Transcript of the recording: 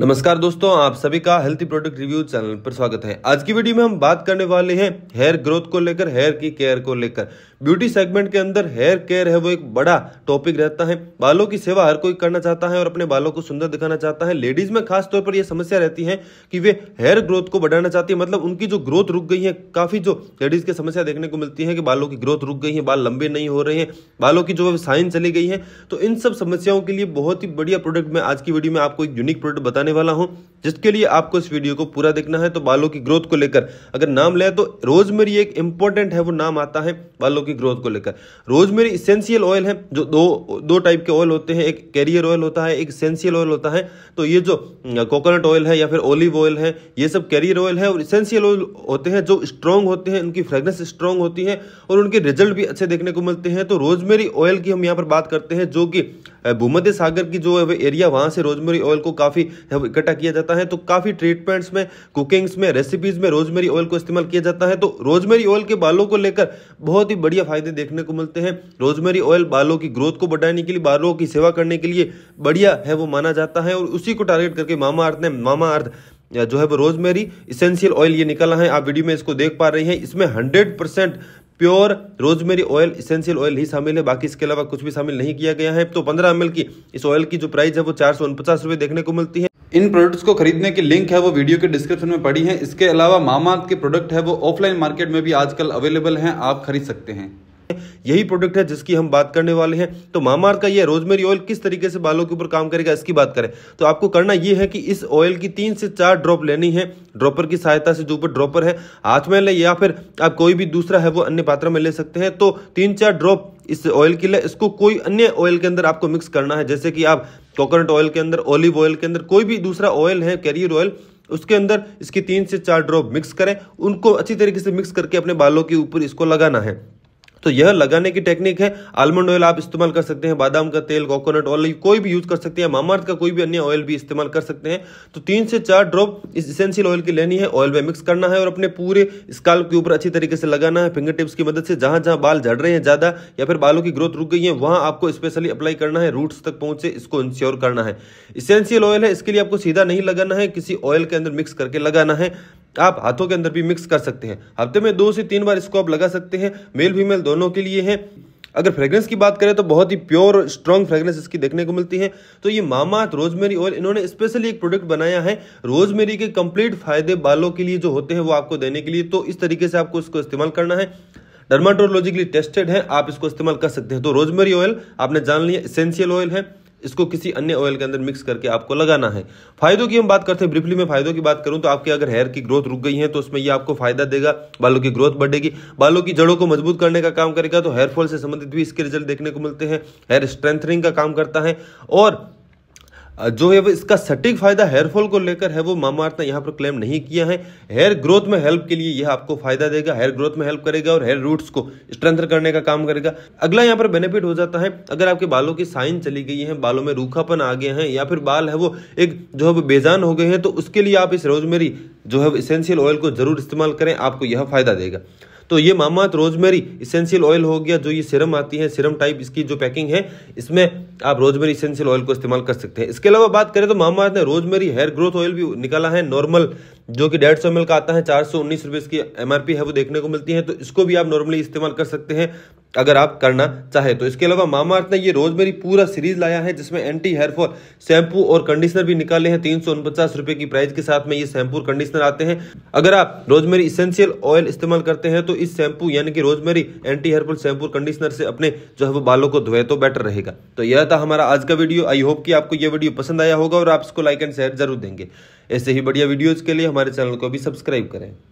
नमस्कार दोस्तों आप सभी का हेल्थी प्रोडक्ट रिव्यू चैनल पर स्वागत है आज की वीडियो में हम बात करने वाले हैं हेयर ग्रोथ को लेकर हेयर की केयर को लेकर ब्यूटी सेगमेंट के अंदर हेयर केयर है वो एक बड़ा टॉपिक रहता है बालों की सेवा हर कोई करना चाहता है और अपने बालों को सुंदर दिखाना चाहता है लेडीज में खासतौर पर यह समस्या रहती है कि वे हेयर ग्रोथ को बढ़ाना चाहती है मतलब उनकी जो ग्रोथ रुक गई है काफी जो लेडीज की समस्या देखने को मिलती है कि बालों की ग्रोथ रुक गई है बाल लंबे नहीं हो रहे हैं बालों की जो साइन चली गई है तो इन सब समस्याओं के लिए बहुत ही बढ़िया प्रोडक्ट में आज की वीडियो में आपको एक यूनिक प्रोडक्ट बताने बताने वाला हूं जिसके लिए आपको इस वीडियो को पूरा देखना है तो बालों की ग्रोथ को लेकर अगर नाम लें तो रोजमेरी एक इंपॉर्टेंट है वो नाम आता है बालों की ग्रोथ को लेकर रोजमेरी इसेंशियल ऑयल है जो दो दो टाइप के ऑयल होते हैं एक कैरियर ऑयल होता है एक इसेंशियल ऑयल होता है तो ये जो कोकोनट ऑयल है या फिर ओलिव ऑयल है ये सब कैरियर ऑयल है और इसेंशियल ऑयल होते हैं जो स्ट्रॉन्ग होते हैं उनकी फ्रेगनेंस स्ट्रॉन्ग होती है और उनके रिजल्ट भी अच्छे देखने को मिलते हैं तो रोजमेरी ऑयल की हम यहाँ पर बात करते हैं जो कि भूमध्य सागर की जो एरिया वहां से रोजमेरी ऑयल को काफ़ी इकट्ठा किया जाता है तो काफ़ी ट्रीटमेंट्स में कुकिंग्स में रेसिपीज़ में रोजमेरी ऑयल को इस्तेमाल किया जाता है तो रोजमेरी ऑयल के बालों को लेकर बहुत ही बढ़िया फायदे देखने को मिलते हैं रोजमेरी ऑयल बालों की ग्रोथ को बढ़ाने के लिए बालों की सेवा करने के लिए बढ़िया है वो माना जाता है और उसी को टारगेट करके मामा अर्थ ने मामा अर्थ या जो है वो रोजमेरी इसेंशियल ऑयल ये निकला है आप वीडियो में इसको देख पा रहे हैं इसमें hundred percent pure rosemary oil essential oil ही शामिल है बाकी इसके अलावा कुछ भी शामिल नहीं किया गया है तो पंद्रह एम की इस ऑयल की जो प्राइस है वो चार सौ देखने को मिलती है इन प्रोडक्ट्स को खरीदने की लिंक है वो वीडियो के डिस्क्रिप्शन में पड़ी है इसके अलावा मामाअर्थ के प्रोडक्ट है वो ऑफलाइन मार्केट में भी आजकल अवेलेबल हैं आप खरीद सकते हैं यही प्रोडक्ट है जिसकी हम बात करने वाले हैं तो मामाअर्थ का ये रोजमेरी ऑयल किस तरीके से बालों के ऊपर काम करेगा इसकी बात करें तो आपको करना ये है कि इस ऑयल की तीन से चार ड्रॉप लेनी है ड्रॉपर की सहायता से जो ऊपर ड्रॉपर है हाथ में ले या फिर आप कोई भी दूसरा है वो अन्य पात्र में ले सकते हैं तो तीन चार ड्रॉप इस ऑयल के लिए इसको कोई अन्य ऑयल के अंदर आपको मिक्स करना है जैसे कि आप कोकोनट ऑयल के अंदर ऑलिव ऑयल के अंदर कोई भी दूसरा ऑयल है कैरियर ऑयल उसके अंदर इसकी तीन से चार ड्रॉप मिक्स करें उनको अच्छी तरीके से मिक्स करके अपने बालों के ऊपर इसको लगाना है तो यह लगाने की टेक्निक है आलमंड ऑयल आप इस्तेमाल कर सकते हैं बादाम का तेल कोकोनट ऑयल कोई भी यूज कर सकते हैं मामार्थ का कोई भी अन्य ऑयल भी इस्तेमाल कर सकते हैं तो तीन से चार ड्रॉप इस इसेंशियल ऑयल की लेनी है ऑयल में मिक्स करना है और अपने पूरे स्काल के ऊपर अच्छी तरीके से लगाना है फिंगर टिप्स की मदद से जहां जहां बाल झड़ रहे हैं ज्यादा या फिर बालों की ग्रोथ रुक गई है वहां आपको स्पेशली अप्लाई करना है रूट्स तक पहुंचे इसको इंश्योर करना है इसेंशियल ऑयल है इसके लिए आपको सीधा नहीं लगाना है किसी ऑयल के अंदर मिक्स करके लगाना है आप हाथों के अंदर भी मिक्स कर सकते हैं हफ्ते में दो से तीन बार इसको आप लगा सकते हैं मेल फीमेल दोनों के लिए है अगर फ्रेग्रेंस की बात करें तो बहुत ही प्योर और स्ट्रॉन्ग फ्रेग्रेंस इसकी देखने को मिलती है तो ये मामा रोजमेरी और इन्होंने स्पेशली एक प्रोडक्ट बनाया है रोजमेरी के कंप्लीट फायदे बालों के लिए जो होते हैं वो आपको देने के लिए तो इस तरीके से आपको इसको इस्तेमाल करना है डर्माटोलॉजिकली टेस्टेड है आप इसको इस्तेमाल कर सकते हैं तो रोजमेरी ऑयल आपने जान लिया इसेंशियल ऑयल है इसको किसी अन्य ऑयल के अंदर मिक्स करके आपको लगाना है फायदों की हम बात करते हैं ब्रीफली मैं फायदों की बात करूं तो आपके अगर हेयर की ग्रोथ रुक गई है तो उसमें ये आपको फायदा देगा बालों की ग्रोथ बढ़ेगी बालों की जड़ों को मजबूत करने का काम करेगा तो हेयर फॉल से संबंधित भी इसके रिजल्ट देखने को मिलते हैं हेयर स्ट्रेंथनिंग का काम करता है और जो है वो इसका सटीक फायदा हेयरफॉल को लेकर है वो मामार्थ ने यहाँ पर क्लेम नहीं किया है हेयर ग्रोथ में हेल्प के लिए यह आपको फायदा देगा हेयर ग्रोथ में हेल्प करेगा और हेयर रूट्स को स्ट्रेंथन करने का काम करेगा अगला यहाँ पर बेनिफिट हो जाता है अगर आपके बालों की साइन चली गई है बालों में रूखापन आ गया है या फिर बाल है वो एक जो है वो बेजान हो गए हैं तो उसके लिए आप इस रोजमेरी जो है इसेंशियल ऑयल को जरूर इस्तेमाल करें आपको यह फायदा देगा तो ये मामात तो रोजमेरी इसेंशियल ऑयल हो गया जो ये सिरम आती है सिरम टाइप इसकी जो पैकिंग है इसमें आप रोजमेरी इसेंशियल ऑयल को इस्तेमाल कर सकते हैं इसके अलावा बात करें तो मामात ने रोजमेरी हेयर ग्रोथ ऑयल भी निकाला है नॉर्मल जो कि डेढ़ सौ एम का आता है चार सौ उन्नीस रुपये एमआरपी है वो देखने को मिलती है तो इसको भी आप नॉर्मली इस्तेमाल कर सकते हैं अगर आप करना चाहे तो इसके अलावा मामा अर्थ ने ये रोजमेरी पूरा सीरीज लाया है जिसमें एंटी हेयरफॉल शैम्पू और कंडीशनर भी निकाले हैं तीन सौ उनपचास रुपए की प्राइस के साथ में ये शैम्पू और कंडीशनर आते हैं अगर आप रोजमेरी इसेंशियल ऑयल इस्तेमाल करते हैं तो इस शैम्पू यानी कि rosemary anti hairfall shampoo conditioner से अपने जो है वो बालों को धोए तो बेटर रहेगा तो यह था हमारा आज का वीडियो आई होप की आपको यह वीडियो पसंद आया होगा और आप इसको लाइक एंड शेयर जरूर देंगे ऐसे ही बढ़िया वीडियोज के लिए हमारे चैनल को भी सब्सक्राइब करें